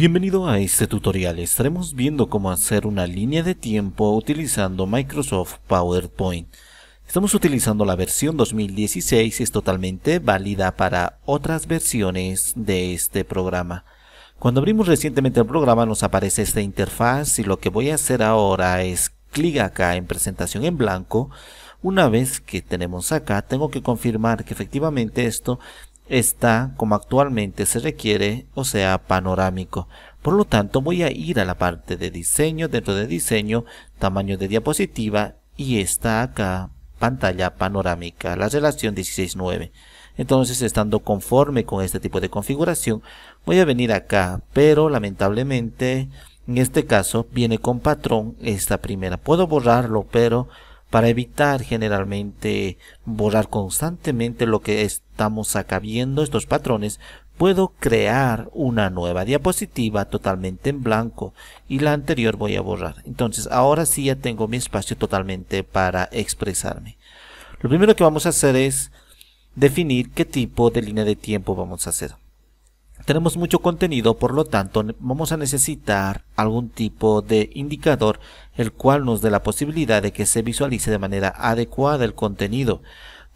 Bienvenido a este tutorial, estaremos viendo cómo hacer una línea de tiempo utilizando Microsoft PowerPoint. Estamos utilizando la versión 2016 es totalmente válida para otras versiones de este programa. Cuando abrimos recientemente el programa nos aparece esta interfaz y lo que voy a hacer ahora es clic acá en presentación en blanco. Una vez que tenemos acá tengo que confirmar que efectivamente esto está como actualmente se requiere, o sea, panorámico. Por lo tanto, voy a ir a la parte de diseño, dentro de diseño, tamaño de diapositiva y está acá pantalla panorámica, la relación 16.9. Entonces, estando conforme con este tipo de configuración, voy a venir acá, pero lamentablemente, en este caso, viene con patrón esta primera. Puedo borrarlo, pero para evitar generalmente borrar constantemente lo que estamos acabiendo estos patrones, puedo crear una nueva diapositiva totalmente en blanco y la anterior voy a borrar. Entonces ahora sí ya tengo mi espacio totalmente para expresarme. Lo primero que vamos a hacer es definir qué tipo de línea de tiempo vamos a hacer. Tenemos mucho contenido, por lo tanto vamos a necesitar algún tipo de indicador el cual nos dé la posibilidad de que se visualice de manera adecuada el contenido.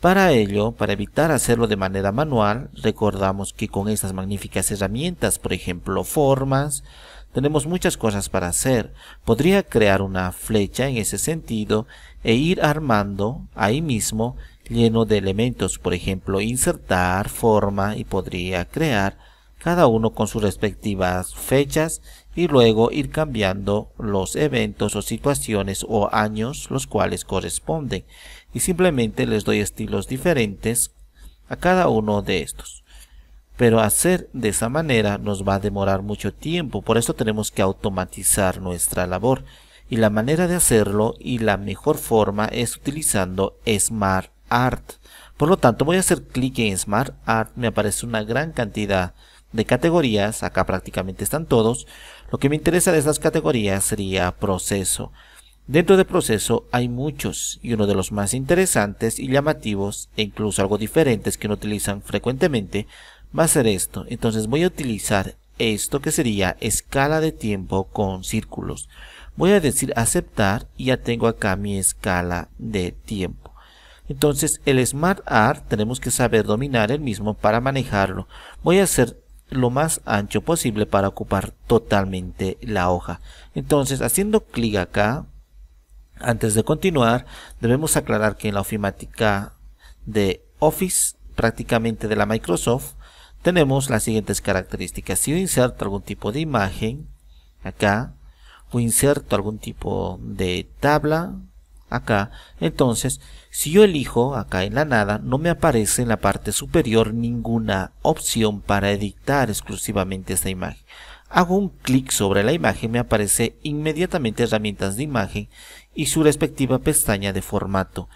Para ello, para evitar hacerlo de manera manual, recordamos que con estas magníficas herramientas, por ejemplo formas, tenemos muchas cosas para hacer. Podría crear una flecha en ese sentido e ir armando ahí mismo lleno de elementos, por ejemplo insertar forma y podría crear cada uno con sus respectivas fechas y luego ir cambiando los eventos o situaciones o años los cuales corresponden y simplemente les doy estilos diferentes a cada uno de estos. Pero hacer de esa manera nos va a demorar mucho tiempo, por eso tenemos que automatizar nuestra labor. Y la manera de hacerlo y la mejor forma es utilizando Smart Art. Por lo tanto voy a hacer clic en Smart Art, me aparece una gran cantidad de categorías, acá prácticamente están todos, lo que me interesa de estas categorías sería proceso. Dentro de proceso hay muchos y uno de los más interesantes y llamativos e incluso algo diferentes que no utilizan frecuentemente va a ser esto. Entonces voy a utilizar esto que sería escala de tiempo con círculos. Voy a decir aceptar y ya tengo acá mi escala de tiempo. Entonces el Smart Art tenemos que saber dominar el mismo para manejarlo. Voy a hacer lo más ancho posible para ocupar totalmente la hoja. Entonces, haciendo clic acá, antes de continuar, debemos aclarar que en la ofimática de Office, prácticamente de la Microsoft, tenemos las siguientes características. Si inserto algún tipo de imagen, acá, o inserto algún tipo de tabla, acá, entonces si yo elijo acá en la nada, no me aparece en la parte superior ninguna opción para editar exclusivamente esta imagen. Hago un clic sobre la imagen, me aparece inmediatamente herramientas de imagen y su respectiva pestaña de formato.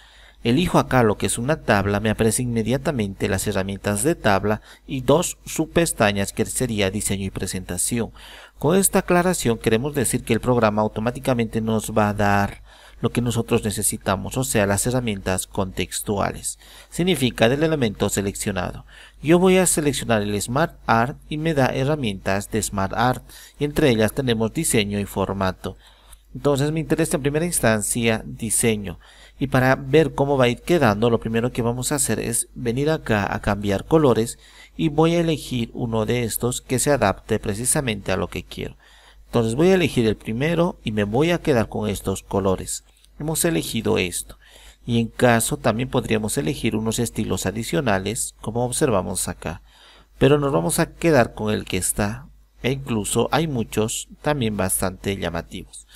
Elijo acá lo que es una tabla, me aparece inmediatamente las herramientas de tabla y dos subpestañas que sería diseño y presentación. Con esta aclaración queremos decir que el programa automáticamente nos va a dar lo que nosotros necesitamos, o sea, las herramientas contextuales. Significa del elemento seleccionado. Yo voy a seleccionar el Smart Art y me da herramientas de Smart Art y entre ellas tenemos diseño y formato. Entonces me interesa en primera instancia diseño. Y para ver cómo va a ir quedando, lo primero que vamos a hacer es venir acá a cambiar colores y voy a elegir uno de estos que se adapte precisamente a lo que quiero. Entonces voy a elegir el primero y me voy a quedar con estos colores. Hemos elegido esto. Y en caso también podríamos elegir unos estilos adicionales, como observamos acá. Pero nos vamos a quedar con el que está. E incluso hay muchos también bastante llamativos.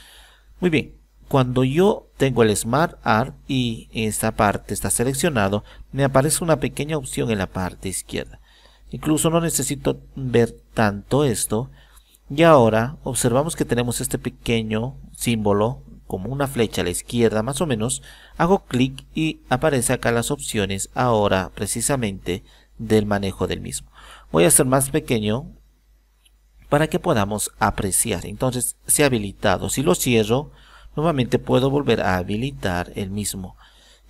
Muy bien, cuando yo tengo el Smart Art y esta parte está seleccionado, me aparece una pequeña opción en la parte izquierda. Incluso no necesito ver tanto esto, y ahora observamos que tenemos este pequeño símbolo como una flecha a la izquierda más o menos, hago clic y aparece acá las opciones ahora precisamente del manejo del mismo. Voy a hacer más pequeño para que podamos apreciar. Entonces se ha habilitado. Si lo cierro, nuevamente puedo volver a habilitar el mismo.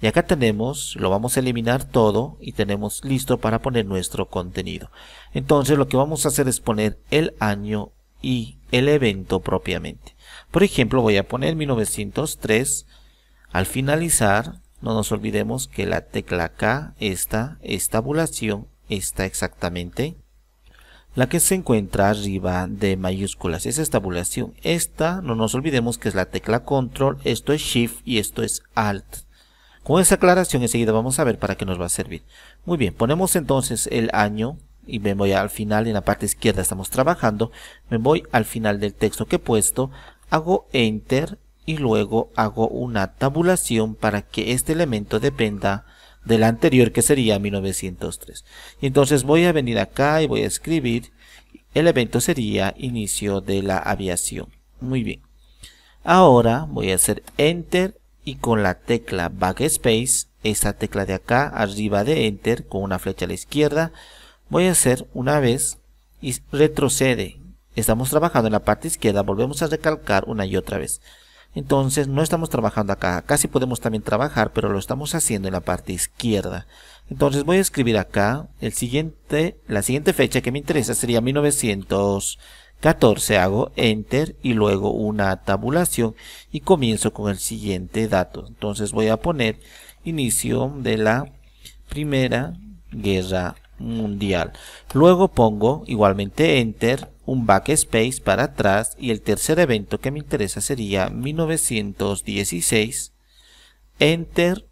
Y acá tenemos, lo vamos a eliminar todo y tenemos listo para poner nuestro contenido. Entonces lo que vamos a hacer es poner el año y el evento propiamente. Por ejemplo, voy a poner 1903. Al finalizar, no nos olvidemos que la tecla K, esta, estabulación está exactamente la que se encuentra arriba de mayúsculas. Esa es tabulación. Esta, no nos olvidemos que es la tecla Control, esto es Shift y esto es Alt. Con esa aclaración enseguida vamos a ver para qué nos va a servir. Muy bien, ponemos entonces el año y me voy al final, en la parte izquierda estamos trabajando, me voy al final del texto que he puesto, hago Enter y luego hago una tabulación para que este elemento dependa del anterior que sería 1903. Y entonces voy a venir acá y voy a escribir, el evento sería inicio de la aviación. Muy bien. Ahora voy a hacer Enter y con la tecla Backspace, esta tecla de acá, arriba de Enter, con una flecha a la izquierda, voy a hacer una vez y retrocede. Estamos trabajando en la parte izquierda, volvemos a recalcar una y otra vez. Entonces no estamos trabajando acá, casi podemos también trabajar, pero lo estamos haciendo en la parte izquierda. Entonces voy a escribir acá, el siguiente, la siguiente fecha que me interesa sería 1914, hago Enter y luego una tabulación y comienzo con el siguiente dato. Entonces voy a poner inicio de la Primera Guerra mundial. Luego pongo igualmente Enter, un backspace para atrás y el tercer evento que me interesa sería 1916, Enter,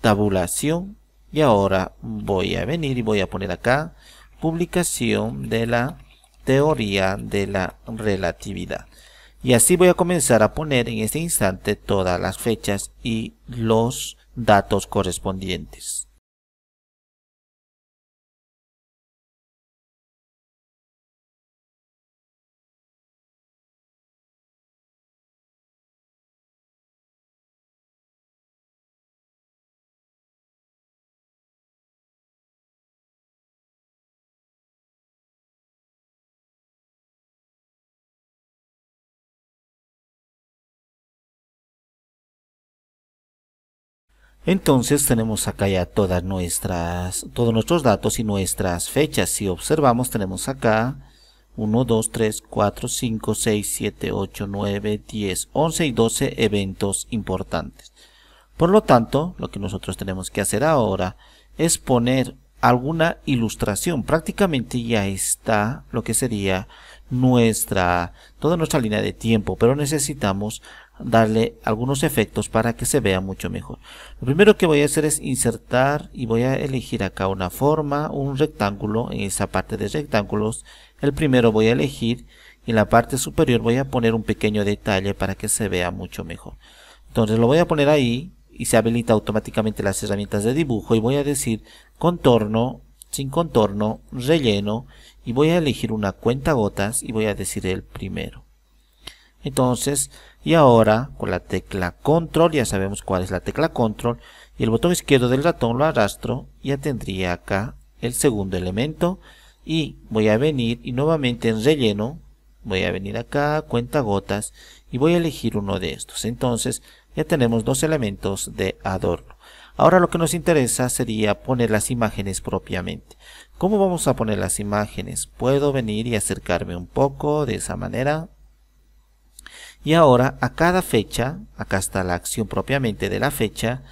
tabulación y ahora voy a venir y voy a poner acá publicación de la teoría de la relatividad. Y así voy a comenzar a poner en este instante todas las fechas y los datos correspondientes. Entonces tenemos acá ya todas nuestras, todos nuestros datos y nuestras fechas. Si observamos tenemos acá 1, 2, 3, 4, 5, 6, 7, 8, 9, 10, 11 y 12 eventos importantes. Por lo tanto, lo que nosotros tenemos que hacer ahora es poner alguna ilustración. Prácticamente ya está lo que sería nuestra, toda nuestra línea de tiempo, pero necesitamos darle algunos efectos para que se vea mucho mejor. Lo primero que voy a hacer es insertar y voy a elegir acá una forma, un rectángulo, en esa parte de rectángulos. El primero voy a elegir y en la parte superior voy a poner un pequeño detalle para que se vea mucho mejor. Entonces lo voy a poner ahí y se habilita automáticamente las herramientas de dibujo y voy a decir contorno, sin contorno, relleno y voy a elegir una cuenta gotas y voy a decir el primero. Entonces, y ahora con la tecla control, ya sabemos cuál es la tecla control, y el botón izquierdo del ratón lo arrastro, ya tendría acá el segundo elemento, y voy a venir y nuevamente en relleno, voy a venir acá, cuenta gotas, y voy a elegir uno de estos. Entonces, ya tenemos dos elementos de adorno. Ahora lo que nos interesa sería poner las imágenes propiamente. ¿Cómo vamos a poner las imágenes? Puedo venir y acercarme un poco de esa manera, y ahora a cada fecha, acá está la acción propiamente de la fecha,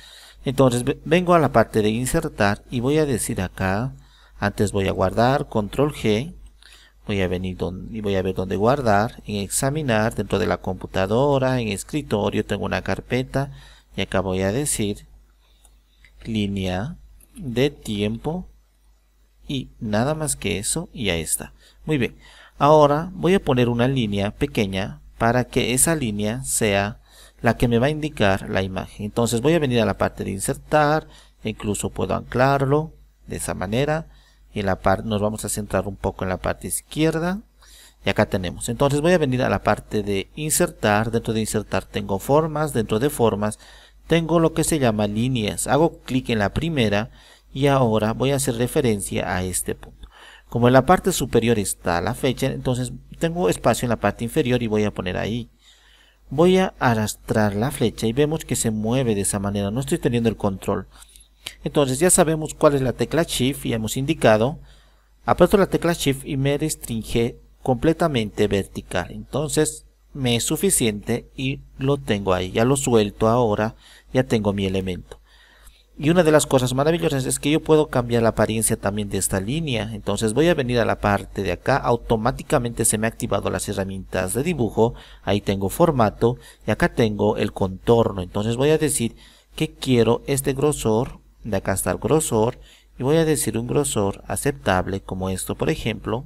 entonces vengo a la parte de insertar y voy a decir acá, antes voy a guardar, control G, voy a venir donde, y voy a ver dónde guardar, en examinar dentro de la computadora, en escritorio, tengo una carpeta y acá voy a decir línea de tiempo y nada más que eso y ya está. Muy bien, ahora voy a poner una línea pequeña para que esa línea sea la que me va a indicar la imagen. Entonces voy a venir a la parte de insertar, e incluso puedo anclarlo de esa manera. Y la parte nos vamos a centrar un poco en la parte izquierda. Y acá tenemos. Entonces voy a venir a la parte de insertar. Dentro de insertar tengo formas. Dentro de formas tengo lo que se llama líneas. Hago clic en la primera y ahora voy a hacer referencia a este punto. Como en la parte superior está la fecha, entonces tengo espacio en la parte inferior y voy a poner ahí. Voy a arrastrar la flecha y vemos que se mueve de esa manera, no estoy teniendo el control. Entonces ya sabemos cuál es la tecla Shift y hemos indicado. Aprieto la tecla Shift y me restringe completamente vertical. Entonces me es suficiente y lo tengo ahí. Ya lo suelto ahora, ya tengo mi elemento. Y una de las cosas maravillosas es que yo puedo cambiar la apariencia también de esta línea. Entonces voy a venir a la parte de acá. Automáticamente se me ha activado las herramientas de dibujo. Ahí tengo formato y acá tengo el contorno. Entonces voy a decir que quiero este grosor. De acá está el grosor. Y voy a decir un grosor aceptable como esto por ejemplo.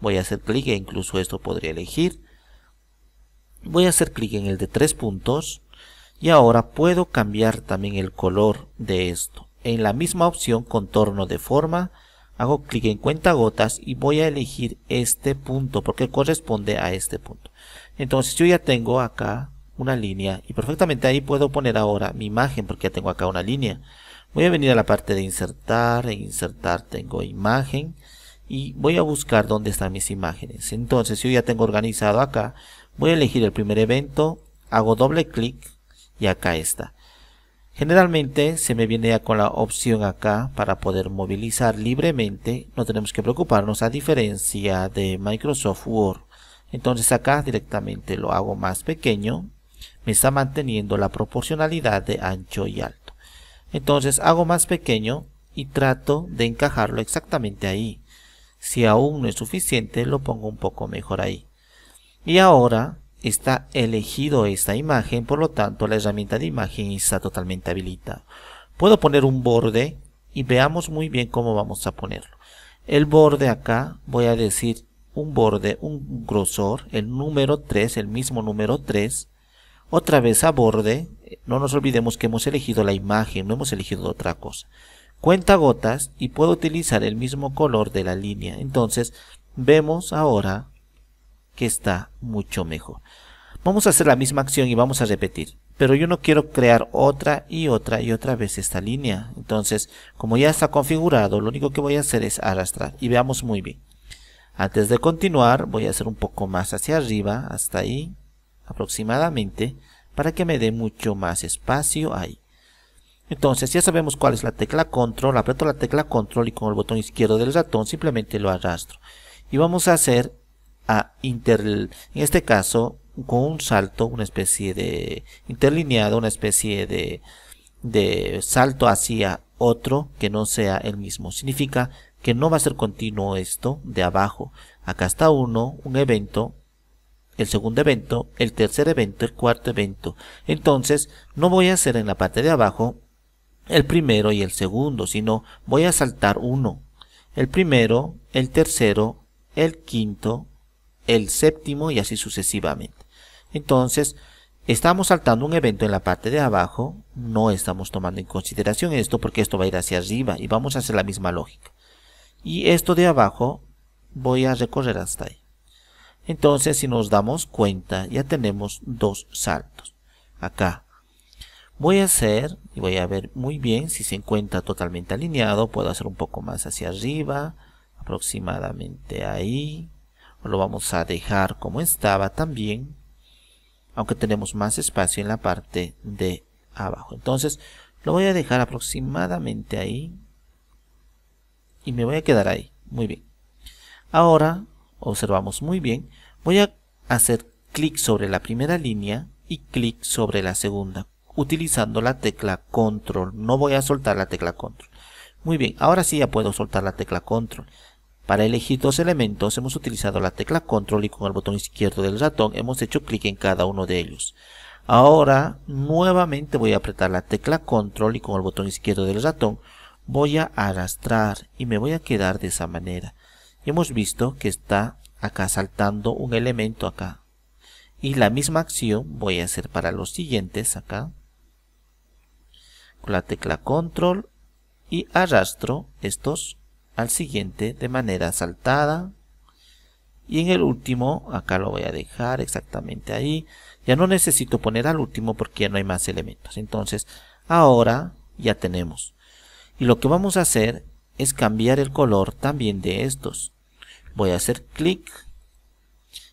Voy a hacer clic e incluso esto podría elegir. Voy a hacer clic en el de tres puntos y ahora puedo cambiar también el color de esto. En la misma opción contorno de forma, hago clic en cuenta gotas y voy a elegir este punto porque corresponde a este punto. Entonces yo ya tengo acá una línea y perfectamente ahí puedo poner ahora mi imagen porque ya tengo acá una línea. Voy a venir a la parte de insertar, en insertar tengo imagen y voy a buscar dónde están mis imágenes. Entonces yo ya tengo organizado acá, voy a elegir el primer evento, hago doble clic y acá está. Generalmente se me viene con la opción acá para poder movilizar libremente, no tenemos que preocuparnos a diferencia de Microsoft Word. Entonces acá directamente lo hago más pequeño, me está manteniendo la proporcionalidad de ancho y alto. Entonces hago más pequeño y trato de encajarlo exactamente ahí. Si aún no es suficiente lo pongo un poco mejor ahí. Y ahora está elegido esta imagen, por lo tanto la herramienta de imagen está totalmente habilitada. Puedo poner un borde y veamos muy bien cómo vamos a ponerlo. El borde acá, voy a decir un borde, un grosor, el número 3, el mismo número 3. Otra vez a borde, no nos olvidemos que hemos elegido la imagen, no hemos elegido otra cosa. Cuenta gotas y puedo utilizar el mismo color de la línea. Entonces, vemos ahora que está mucho mejor. Vamos a hacer la misma acción y vamos a repetir. Pero yo no quiero crear otra y otra y otra vez esta línea. Entonces, como ya está configurado, lo único que voy a hacer es arrastrar. Y veamos muy bien. Antes de continuar, voy a hacer un poco más hacia arriba, hasta ahí, aproximadamente, para que me dé mucho más espacio ahí. Entonces ya sabemos cuál es la tecla control, aprieto la tecla control y con el botón izquierdo del ratón simplemente lo arrastro. Y vamos a hacer a inter, en este caso, con un salto, una especie de interlineado, una especie de, de salto hacia otro que no sea el mismo. Significa que no va a ser continuo esto de abajo. Acá está uno, un evento, el segundo evento, el tercer evento, el cuarto evento. Entonces, no voy a hacer en la parte de abajo el primero y el segundo, sino voy a saltar uno. El primero, el tercero, el quinto, el séptimo y así sucesivamente. Entonces, estamos saltando un evento en la parte de abajo, no estamos tomando en consideración esto porque esto va a ir hacia arriba y vamos a hacer la misma lógica. Y esto de abajo voy a recorrer hasta ahí. Entonces, si nos damos cuenta, ya tenemos dos saltos. Acá. Voy a hacer, y voy a ver muy bien si se encuentra totalmente alineado, puedo hacer un poco más hacia arriba, aproximadamente ahí lo vamos a dejar como estaba también aunque tenemos más espacio en la parte de abajo entonces lo voy a dejar aproximadamente ahí y me voy a quedar ahí muy bien ahora observamos muy bien voy a hacer clic sobre la primera línea y clic sobre la segunda utilizando la tecla control no voy a soltar la tecla control muy bien ahora sí ya puedo soltar la tecla control para elegir dos elementos hemos utilizado la tecla control y con el botón izquierdo del ratón hemos hecho clic en cada uno de ellos. Ahora nuevamente voy a apretar la tecla control y con el botón izquierdo del ratón voy a arrastrar y me voy a quedar de esa manera. Hemos visto que está acá saltando un elemento acá. Y la misma acción voy a hacer para los siguientes acá. Con la tecla control y arrastro estos al siguiente de manera saltada. Y en el último, acá lo voy a dejar exactamente ahí. Ya no necesito poner al último porque no hay más elementos. Entonces, ahora ya tenemos. Y lo que vamos a hacer es cambiar el color también de estos. Voy a hacer clic.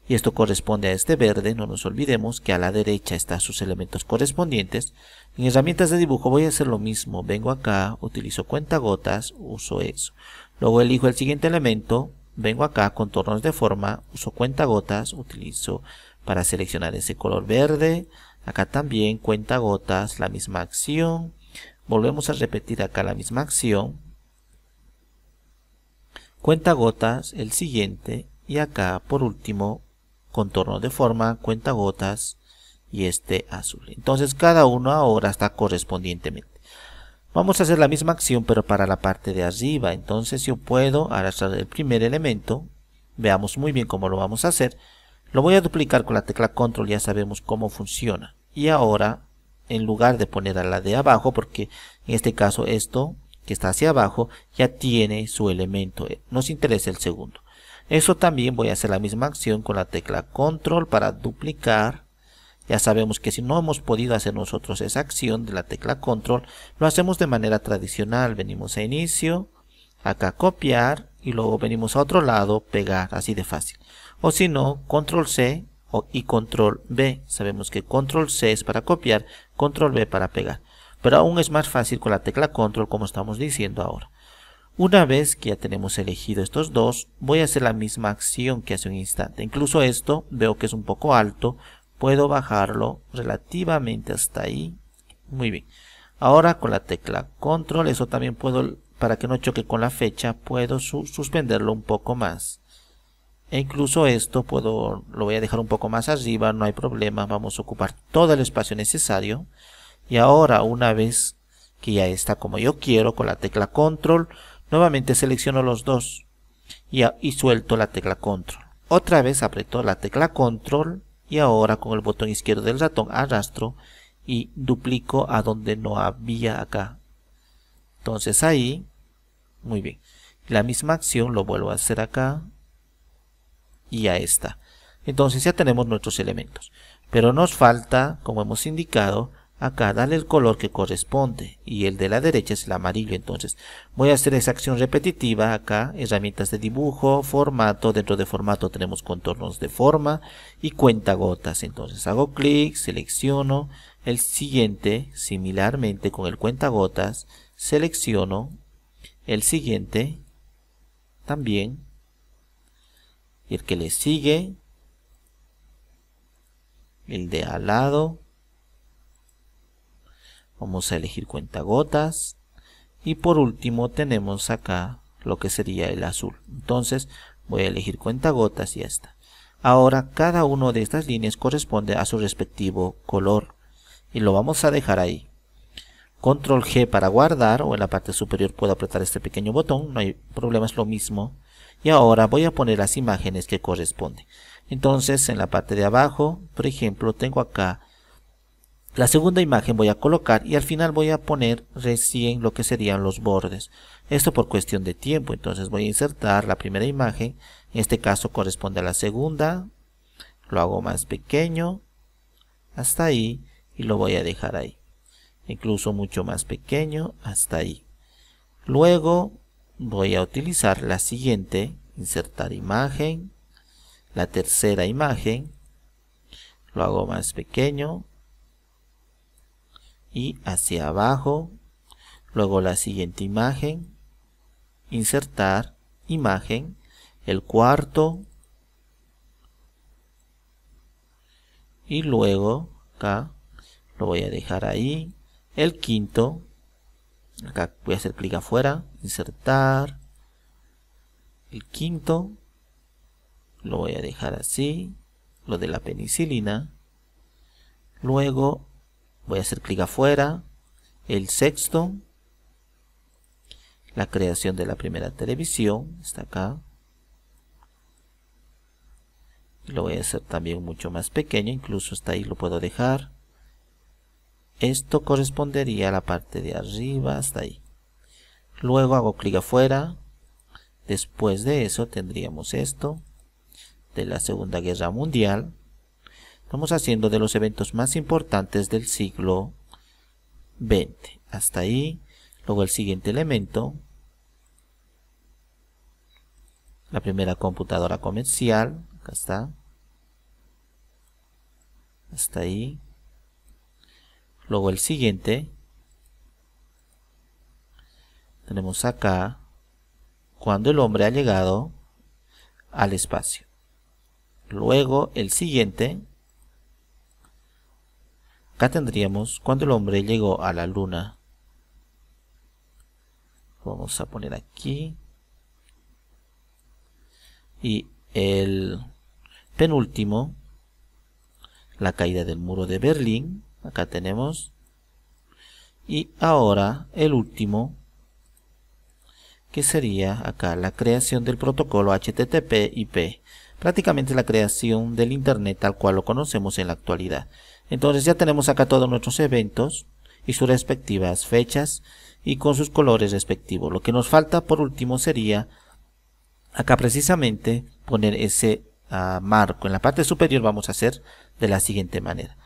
Y esto corresponde a este verde, no nos olvidemos que a la derecha están sus elementos correspondientes. En herramientas de dibujo voy a hacer lo mismo, vengo acá, utilizo gotas, uso eso. Luego elijo el siguiente elemento, vengo acá, contornos de forma, uso cuenta gotas, utilizo para seleccionar ese color verde. Acá también cuenta gotas, la misma acción. Volvemos a repetir acá la misma acción. Cuenta gotas, el siguiente. Y acá, por último, contornos de forma, cuenta gotas y este azul. Entonces cada uno ahora está correspondientemente. Vamos a hacer la misma acción pero para la parte de arriba. Entonces yo puedo arrastrar el primer elemento. Veamos muy bien cómo lo vamos a hacer. Lo voy a duplicar con la tecla control, ya sabemos cómo funciona. Y ahora, en lugar de poner a la de abajo, porque en este caso esto que está hacia abajo ya tiene su elemento. Nos interesa el segundo. Eso también voy a hacer la misma acción con la tecla control para duplicar ya sabemos que si no hemos podido hacer nosotros esa acción de la tecla control, lo hacemos de manera tradicional. Venimos a inicio, acá copiar y luego venimos a otro lado, pegar, así de fácil. O si no, control C y control B. Sabemos que control C es para copiar, control B para pegar. Pero aún es más fácil con la tecla control como estamos diciendo ahora. Una vez que ya tenemos elegido estos dos, voy a hacer la misma acción que hace un instante. Incluso esto veo que es un poco alto, puedo bajarlo relativamente hasta ahí. Muy bien. Ahora con la tecla control, eso también puedo, para que no choque con la fecha, puedo suspenderlo un poco más. E incluso esto puedo, lo voy a dejar un poco más arriba, no hay problema, vamos a ocupar todo el espacio necesario. Y ahora una vez que ya está como yo quiero, con la tecla control, nuevamente selecciono los dos y, y suelto la tecla control. Otra vez aprieto la tecla control y ahora con el botón izquierdo del ratón arrastro y duplico a donde no había acá. Entonces ahí, muy bien. La misma acción lo vuelvo a hacer acá y a está. Entonces ya tenemos nuestros elementos. Pero nos falta, como hemos indicado, acá, dale el color que corresponde y el de la derecha es el amarillo, entonces voy a hacer esa acción repetitiva acá, herramientas de dibujo, formato, dentro de formato tenemos contornos de forma y cuenta gotas... entonces hago clic, selecciono el siguiente, similarmente con el cuenta gotas... selecciono el siguiente, también, y el que le sigue, el de al lado, Vamos a elegir cuentagotas. Y por último tenemos acá lo que sería el azul. Entonces voy a elegir cuentagotas y ya está. Ahora cada una de estas líneas corresponde a su respectivo color. Y lo vamos a dejar ahí. Control G para guardar o en la parte superior puedo apretar este pequeño botón. No hay problema, es lo mismo. Y ahora voy a poner las imágenes que corresponden. Entonces en la parte de abajo, por ejemplo, tengo acá la segunda imagen voy a colocar y al final voy a poner recién lo que serían los bordes. Esto por cuestión de tiempo, entonces voy a insertar la primera imagen, en este caso corresponde a la segunda, lo hago más pequeño, hasta ahí y lo voy a dejar ahí. Incluso mucho más pequeño, hasta ahí. Luego voy a utilizar la siguiente, insertar imagen, la tercera imagen, lo hago más pequeño, y hacia abajo. Luego la siguiente imagen, insertar, imagen, el cuarto. Y luego acá lo voy a dejar ahí. El quinto, acá voy a hacer clic afuera, insertar, el quinto, lo voy a dejar así, lo de la penicilina. Luego voy a hacer clic afuera, el sexto, la creación de la primera televisión, está acá. Lo voy a hacer también mucho más pequeño, incluso hasta ahí lo puedo dejar. Esto correspondería a la parte de arriba, hasta ahí. Luego hago clic afuera. Después de eso tendríamos esto de la Segunda Guerra Mundial. Estamos haciendo de los eventos más importantes del siglo XX. Hasta ahí. Luego el siguiente elemento. La primera computadora comercial. Acá está. Hasta ahí. Luego el siguiente. Tenemos acá. Cuando el hombre ha llegado al espacio. Luego el siguiente Acá tendríamos cuando el hombre llegó a la luna. Vamos a poner aquí. Y el penúltimo, la caída del muro de Berlín. Acá tenemos. Y ahora el último, que sería acá la creación del protocolo HTTP/IP, prácticamente la creación del Internet tal cual lo conocemos en la actualidad. Entonces ya tenemos acá todos nuestros eventos y sus respectivas fechas y con sus colores respectivos. Lo que nos falta por último sería acá precisamente poner ese ah, marco. En la parte superior vamos a hacer de la siguiente manera.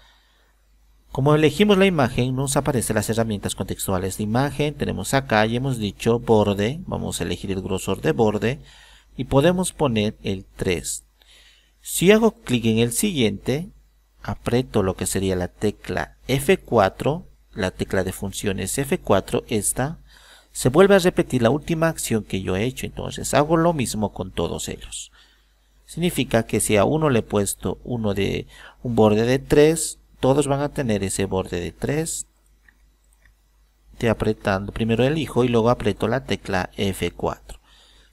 Como elegimos la imagen, nos aparecen las herramientas contextuales de imagen. Tenemos acá y hemos dicho borde. Vamos a elegir el grosor de borde. Y podemos poner el 3. Si hago clic en el siguiente, aprieto lo que sería la tecla F4, la tecla de funciones F4, esta, se vuelve a repetir la última acción que yo he hecho, entonces hago lo mismo con todos ellos. Significa que si a uno le he puesto uno de un borde de 3, todos van a tener ese borde de 3. Te apretando, primero elijo y luego aprieto la tecla F4.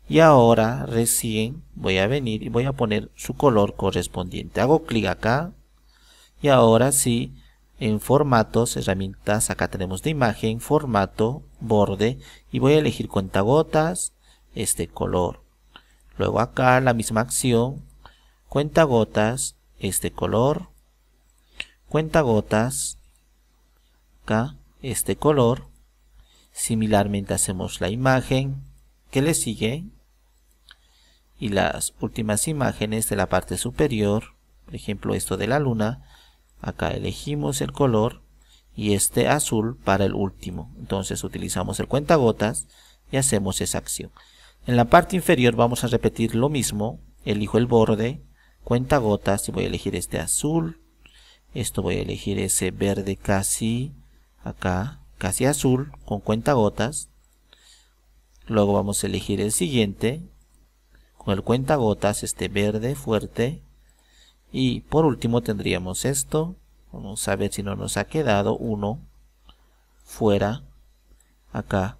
Y ahora recién voy a venir y voy a poner su color correspondiente. Hago clic acá, y ahora sí, en formatos, herramientas, acá tenemos de imagen, formato, borde, y voy a elegir gotas... este color. Luego acá la misma acción, gotas... este color, gotas... acá este color. Similarmente hacemos la imagen que le sigue y las últimas imágenes de la parte superior, por ejemplo esto de la luna, acá elegimos el color y este azul para el último entonces utilizamos el cuentagotas y hacemos esa acción en la parte inferior vamos a repetir lo mismo elijo el borde cuentagotas y voy a elegir este azul esto voy a elegir ese verde casi acá casi azul con cuentagotas luego vamos a elegir el siguiente con el cuentagotas este verde fuerte y por último tendríamos esto. Vamos a ver si no nos ha quedado uno fuera acá.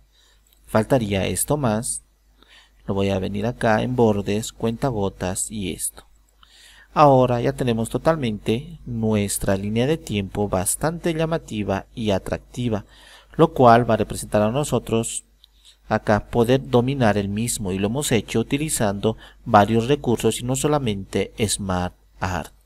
Faltaría esto más. Lo voy a venir acá en bordes, cuenta gotas y esto. Ahora ya tenemos totalmente nuestra línea de tiempo bastante llamativa y atractiva, lo cual va a representar a nosotros acá poder dominar el mismo y lo hemos hecho utilizando varios recursos y no solamente Smart art.